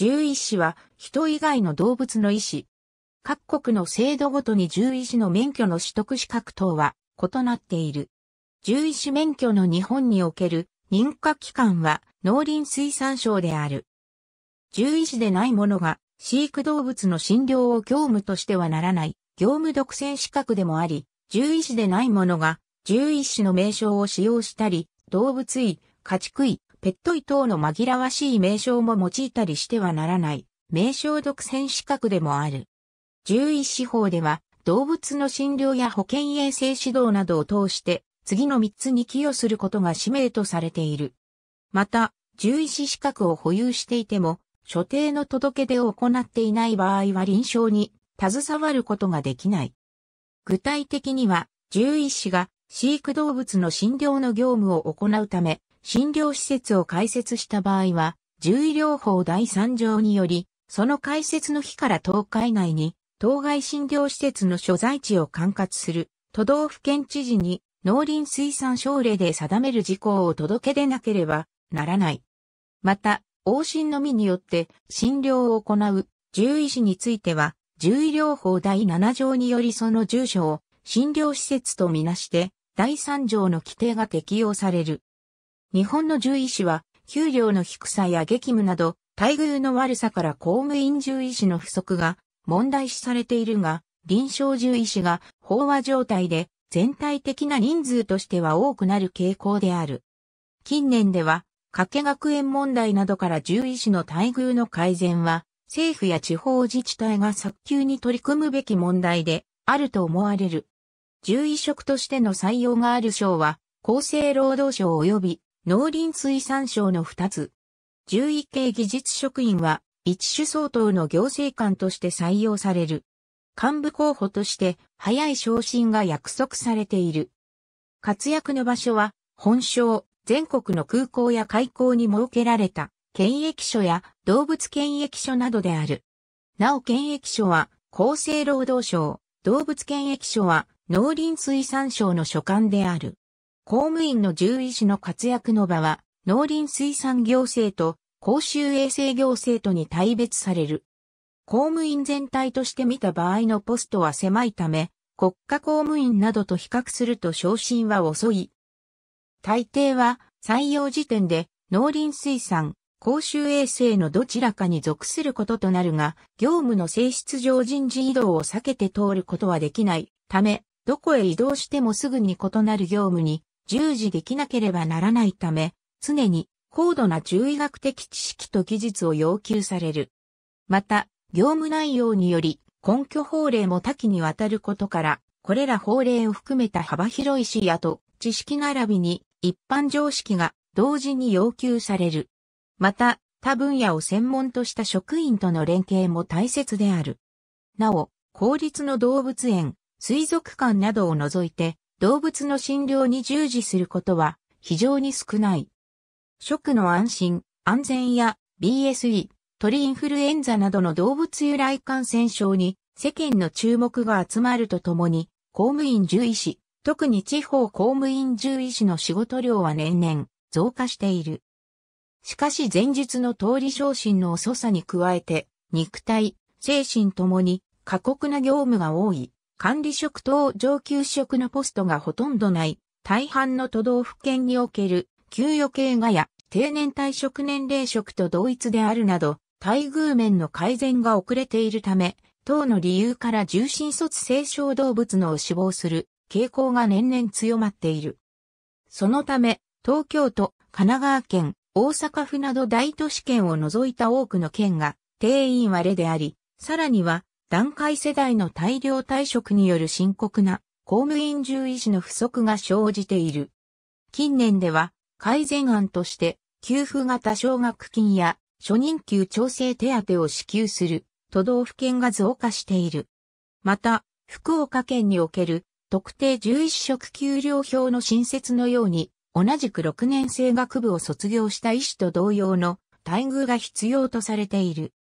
獣医師は人以外の動物の医師。各国の制度ごとに獣医師の免許の取得資格等は異なっている。獣医師免許の日本における認可機関は農林水産省である。獣医師でない者が飼育動物の診療を業務としてはならない業務独占資格でもあり、獣医師でない者が獣医師の名称を使用したり、動物医、家畜医、ペットイ等の紛らわしい名称も用いたりしてはならない、名称独占資格でもある。獣医師法では、動物の診療や保健衛生指導などを通して、次の3つに寄与することが使命とされている。また、獣医師資格を保有していても、所定の届け出を行っていない場合は臨床に携わることができない。具体的には、獣医師が飼育動物の診療の業務を行うため、診療施設を開設した場合は、獣医療法第3条により、その開設の日から10日以内に、当該診療施設の所在地を管轄する都道府県知事に農林水産省令で定める事項を届け出なければならない。また、往診のみによって診療を行う獣医師については、獣医療法第7条によりその住所を診療施設とみなして、第3条の規定が適用される。日本の獣医師は、給料の低さや激務など、待遇の悪さから公務員獣医師の不足が問題視されているが、臨床獣医師が飽和状態で全体的な人数としては多くなる傾向である。近年では、加計学園問題などから獣医師の待遇の改善は、政府や地方自治体が早急に取り組むべき問題であると思われる。獣医職としての採用がある省は、厚生労働省及び農林水産省の2つ。獣医系技術職員は、一種相当の行政官として採用される。幹部候補として、早い昇進が約束されている。活躍の場所は、本省、全国の空港や海港に設けられた、検疫所や動物検疫所などである。なお検疫所は、厚生労働省、動物検疫所は、農林水産省の所管である。公務員の獣医師の活躍の場は、農林水産行政と公衆衛生行政とに対別される。公務員全体として見た場合のポストは狭いため、国家公務員などと比較すると昇進は遅い。大抵は採用時点で農林水産、公衆衛生のどちらかに属することとなるが、業務の性質上人事異動を避けて通ることはできないため、どこへ移動してもすぐに異なる業務に従事できなければならないため、常に高度な獣医学的知識と技術を要求される。また、業務内容により根拠法令も多岐にわたることから、これら法令を含めた幅広い視野と知識並びに一般常識が同時に要求される。また、他分野を専門とした職員との連携も大切である。なお、公立の動物園、水族館などを除いて、動物の診療に従事することは非常に少ない。食の安心、安全や BSE、鳥インフルエンザなどの動物由来感染症に世間の注目が集まるとともに、公務員獣医師、特に地方公務員獣医師の仕事量は年々増加している。しかし前述の通り昇進の遅さに加えて、肉体、精神ともに過酷な業務が多い。管理職等上級職のポストがほとんどない、大半の都道府県における、給与系がや、定年退職年齢職と同一であるなど、待遇面の改善が遅れているため、等の理由から重心卒性小動物のを死亡する傾向が年々強まっている。そのため、東京都、神奈川県、大阪府など大都市圏を除いた多くの県が定員割れであり、さらには段階世代の大量退職による深刻な公務員獣医師の不足が生じている。近年では改善案として給付型奨学金や初任給調整手当を支給する都道府県が増加している。また、福岡県における特定獣医師職給料表の新設のように、同じく6年生学部を卒業した医師と同様の待遇が必要とされている。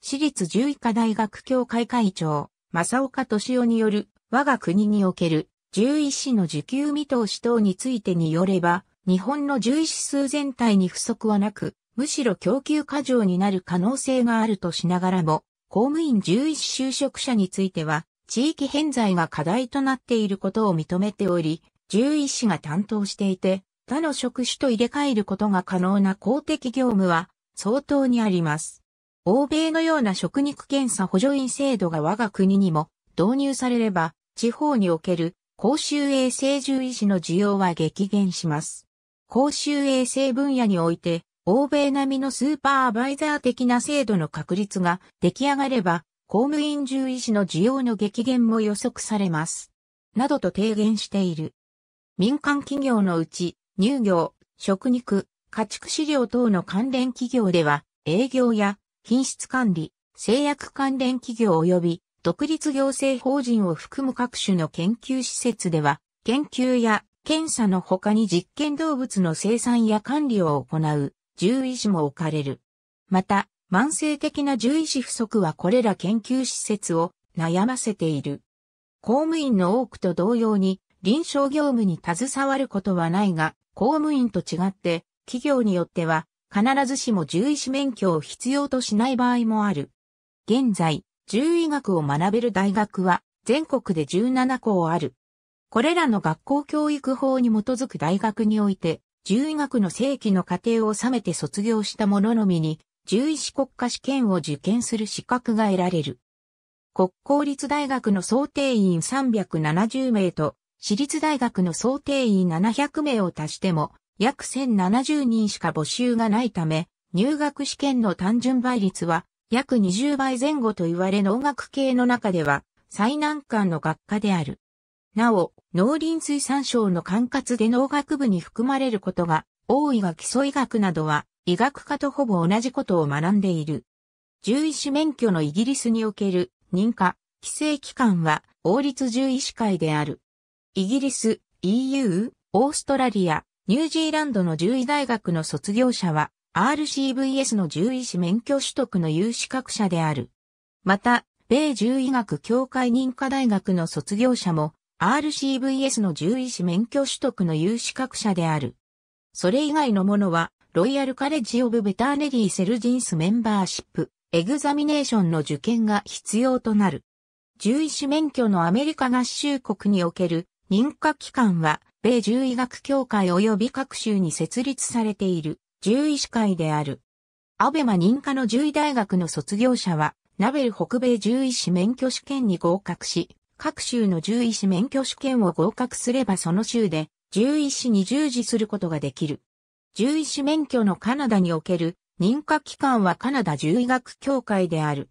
私立獣医科大学協会会長、正岡敏夫による、我が国における獣医師の受給見通し等についてによれば、日本の獣医師数全体に不足はなく、むしろ供給過剰になる可能性があるとしながらも、公務員獣医師就職者については、地域偏在が課題となっていることを認めており、獣医師が担当していて、他の職種と入れ替えることが可能な公的業務は相当にあります。欧米のような食肉検査補助員制度が我が国にも導入されれば、地方における公衆衛生獣医師の需要は激減します。公衆衛生分野において、欧米並みのスーパーバイザー的な制度の確立が出来上がれば、公務員獣医師の需要の激減も予測されます。などと提言している。民間企業のうち、乳業、食肉、家畜飼料等の関連企業では、営業や品質管理、製薬関連企業及び独立行政法人を含む各種の研究施設では、研究や検査の他に実験動物の生産や管理を行う獣医師も置かれる。また、慢性的な獣医師不足はこれら研究施設を悩ませている。公務員の多くと同様に臨床業務に携わることはないが、公務員と違って企業によっては必ずしも獣医師免許を必要としない場合もある。現在、獣医学を学べる大学は全国で17校ある。これらの学校教育法に基づく大学において、獣医学の正規の過程を収めて卒業した者のみに、獣医師国家試験を受験する資格が得られる。国公立大学の想定員370名と、私立大学の想定員700名を足しても、約1070人しか募集がないため、入学試験の単純倍率は約20倍前後と言われ農学系の中では最難関の学科である。なお、農林水産省の管轄で農学部に含まれることが多いが基礎医学などは医学科とほぼ同じことを学んでいる。獣医師免許のイギリスにおける認可、規制機関は王立獣医師会である。イギリス、EU、オーストラリア、ニュージーランドの獣医大学の卒業者は RCVS の獣医師免許取得の有資格者である。また、米獣医学協会認可大学の卒業者も RCVS の獣医師免許取得の有資格者である。それ以外のものは、ロイヤルカレッジオブベターネリーセルジンスメンバーシップ、エグザミネーションの受験が必要となる。獣医師免許のアメリカ合衆国における認可機関は、米獣医学協会及び各州に設立されている獣医師会である。アベマ認可の獣医大学の卒業者は、ナベル北米獣医師免許試験に合格し、各州の獣医師免許試験を合格すればその州で獣医師に従事することができる。獣医師免許のカナダにおける認可機関はカナダ獣医学協会である。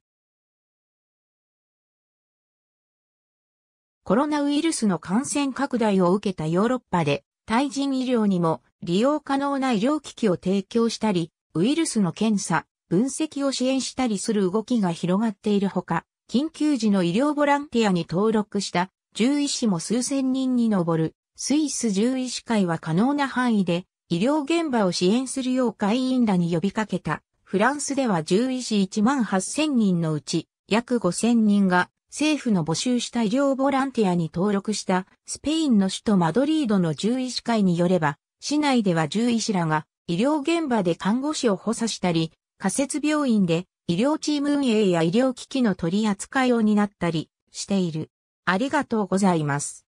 コロナウイルスの感染拡大を受けたヨーロッパで、対人医療にも利用可能な医療機器を提供したり、ウイルスの検査、分析を支援したりする動きが広がっているほか、緊急時の医療ボランティアに登録した獣医師も数千人に上る、スイス獣医師会は可能な範囲で医療現場を支援するよう会員らに呼びかけた。フランスでは獣医師1万8000人のうち約5000人が政府の募集した医療ボランティアに登録したスペインの首都マドリードの獣医師会によれば、市内では獣医師らが医療現場で看護師を補佐したり、仮設病院で医療チーム運営や医療機器の取り扱いを担ったりしている。ありがとうございます。